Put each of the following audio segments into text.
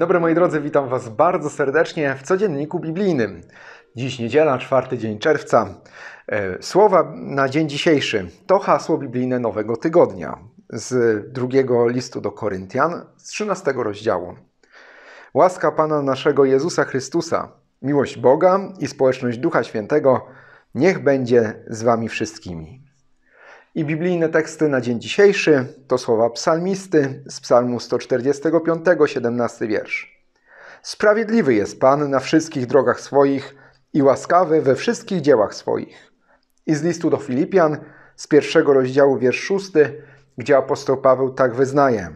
Dzień dobry moi drodzy, witam Was bardzo serdecznie w codzienniku biblijnym. Dziś niedziela, czwarty dzień czerwca. E, słowa na dzień dzisiejszy to hasło biblijne nowego tygodnia z drugiego listu do Koryntian z 13 rozdziału. Łaska Pana naszego Jezusa Chrystusa, miłość Boga i społeczność Ducha Świętego niech będzie z Wami wszystkimi. I biblijne teksty na dzień dzisiejszy to słowa psalmisty z psalmu 145, 17 wiersz. Sprawiedliwy jest Pan na wszystkich drogach swoich i łaskawy we wszystkich dziełach swoich. I z listu do Filipian z pierwszego rozdziału wiersz 6, gdzie apostoł Paweł tak wyznaje.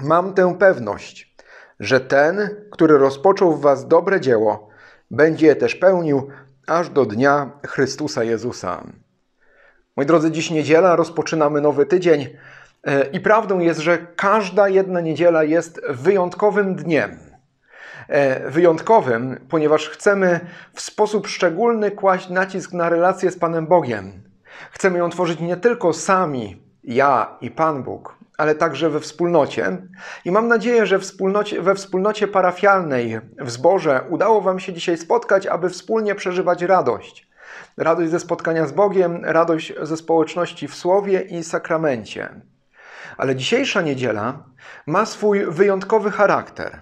Mam tę pewność, że ten, który rozpoczął w was dobre dzieło, będzie je też pełnił aż do dnia Chrystusa Jezusa. Moi drodzy, dziś niedziela, rozpoczynamy nowy tydzień e, i prawdą jest, że każda jedna niedziela jest wyjątkowym dniem. E, wyjątkowym, ponieważ chcemy w sposób szczególny kłaść nacisk na relację z Panem Bogiem. Chcemy ją tworzyć nie tylko sami, ja i Pan Bóg, ale także we wspólnocie. I mam nadzieję, że wspólnocie, we wspólnocie parafialnej w zborze udało Wam się dzisiaj spotkać, aby wspólnie przeżywać radość radość ze spotkania z Bogiem, radość ze społeczności w Słowie i sakramencie. Ale dzisiejsza niedziela ma swój wyjątkowy charakter.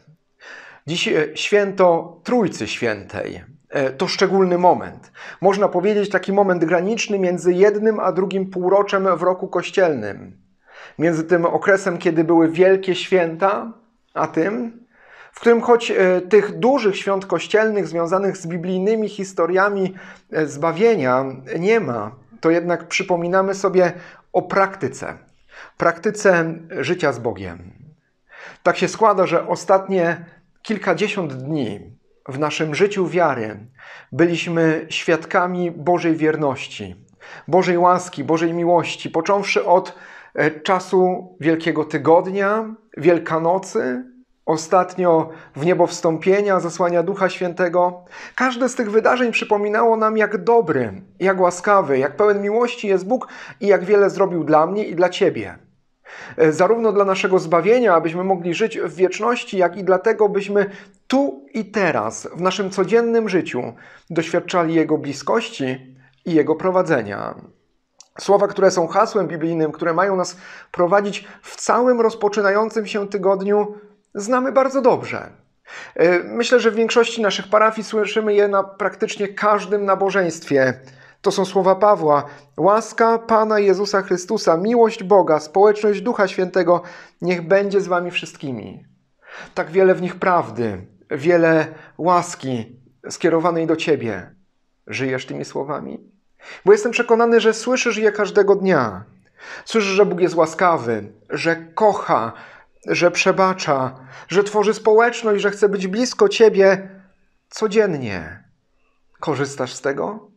Dziś e, święto Trójcy Świętej. E, to szczególny moment. Można powiedzieć taki moment graniczny między jednym a drugim półroczem w roku kościelnym. Między tym okresem, kiedy były wielkie święta, a tym, w którym choć e, tych dużych świąt kościelnych związanych z biblijnymi historiami e, zbawienia nie ma, to jednak przypominamy sobie o praktyce, praktyce życia z Bogiem. Tak się składa, że ostatnie kilkadziesiąt dni w naszym życiu wiary byliśmy świadkami Bożej wierności, Bożej łaski, Bożej miłości, począwszy od e, czasu Wielkiego Tygodnia, Wielkanocy, Ostatnio w niebo wstąpienia, zasłania Ducha Świętego. Każde z tych wydarzeń przypominało nam, jak dobry, jak łaskawy, jak pełen miłości jest Bóg i jak wiele zrobił dla mnie i dla Ciebie. E, zarówno dla naszego zbawienia, abyśmy mogli żyć w wieczności, jak i dlatego, byśmy tu i teraz, w naszym codziennym życiu, doświadczali Jego bliskości i Jego prowadzenia. Słowa, które są hasłem biblijnym, które mają nas prowadzić w całym rozpoczynającym się tygodniu znamy bardzo dobrze. E, myślę, że w większości naszych parafii słyszymy je na praktycznie każdym nabożeństwie. To są słowa Pawła. Łaska Pana Jezusa Chrystusa, miłość Boga, społeczność Ducha Świętego, niech będzie z Wami wszystkimi. Tak wiele w nich prawdy, wiele łaski skierowanej do Ciebie. Żyjesz tymi słowami? Bo jestem przekonany, że słyszysz je każdego dnia. Słyszysz, że Bóg jest łaskawy, że kocha, że przebacza, że tworzy społeczność, że chce być blisko Ciebie codziennie. Korzystasz z tego?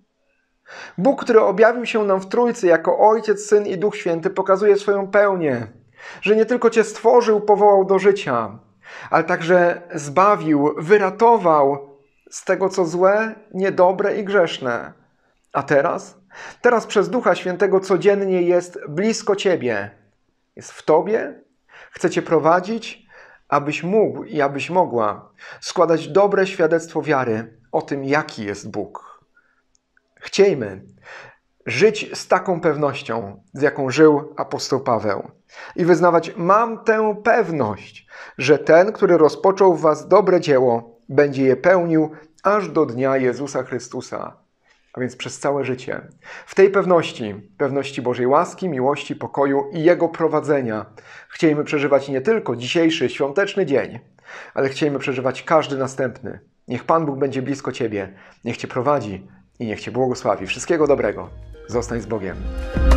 Bóg, który objawił się nam w Trójcy jako Ojciec, Syn i Duch Święty, pokazuje swoją pełnię, że nie tylko Cię stworzył, powołał do życia, ale także zbawił, wyratował z tego, co złe, niedobre i grzeszne. A teraz? Teraz przez Ducha Świętego codziennie jest blisko Ciebie. Jest w Tobie, Chce Cię prowadzić, abyś mógł i abyś mogła składać dobre świadectwo wiary o tym, jaki jest Bóg. Chciejmy żyć z taką pewnością, z jaką żył apostoł Paweł. I wyznawać, mam tę pewność, że ten, który rozpoczął w Was dobre dzieło, będzie je pełnił aż do dnia Jezusa Chrystusa a więc przez całe życie. W tej pewności, pewności Bożej łaski, miłości, pokoju i Jego prowadzenia, chcielibyśmy przeżywać nie tylko dzisiejszy świąteczny dzień, ale chcielibyśmy przeżywać każdy następny. Niech Pan Bóg będzie blisko Ciebie, niech Cię prowadzi i niech Cię błogosławi. Wszystkiego dobrego. Zostań z Bogiem.